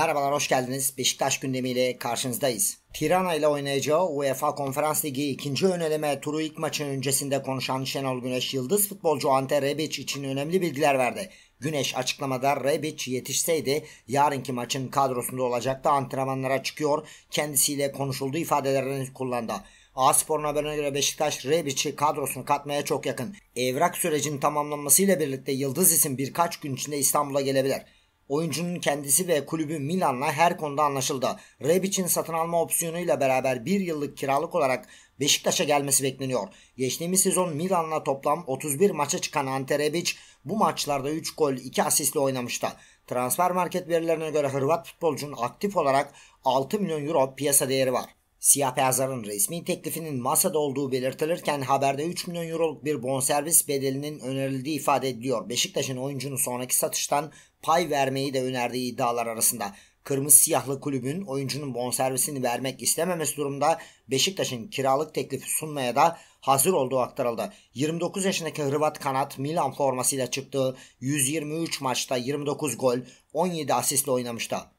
Merhabalar hoş geldiniz. Beşiktaş gündemiyle karşınızdayız. Tirana ile oynayacağı UEFA Konferans Ligi ikinci öneleme turu ilk maçın öncesinde konuşan Şenol Güneş Yıldız futbolcu Ante Rebic için önemli bilgiler verdi. Güneş açıklamada Rebic yetişseydi yarınki maçın kadrosunda olacaktı antrenmanlara çıkıyor kendisiyle konuşuldu ifadelerini kullandı. A Spor'un haberine göre Beşiktaş Rebic'i kadrosunu katmaya çok yakın. Evrak sürecinin tamamlanmasıyla birlikte Yıldız isim birkaç gün içinde İstanbul'a gelebilir. Oyuncunun kendisi ve kulübü Milan'la her konuda anlaşıldı. Rebic'in satın alma opsiyonuyla beraber bir yıllık kiralık olarak Beşiktaş'a gelmesi bekleniyor. Geçtiğimiz sezon Milan'la toplam 31 maça çıkan Ante Rebic bu maçlarda 3 gol 2 asistle oynamıştı. Transfer market verilerine göre Hırvat futbolcunun aktif olarak 6 milyon euro piyasa değeri var. Siyah Beyazların resmi teklifinin masada olduğu belirtilirken haberde 3 milyon euroluk bir bonservis bedelinin önerildiği ifade ediliyor. Beşiktaş'ın oyuncunun sonraki satıştan pay vermeyi de önerdiği iddialar arasında. Kırmızı siyahlı kulübün oyuncunun bonservisini vermek istememesi durumda Beşiktaş'ın kiralık teklifi sunmaya da hazır olduğu aktarıldı. 29 yaşındaki Hırvat kanat Milan formasıyla çıktığı 123 maçta 29 gol 17 asistle oynamıştı.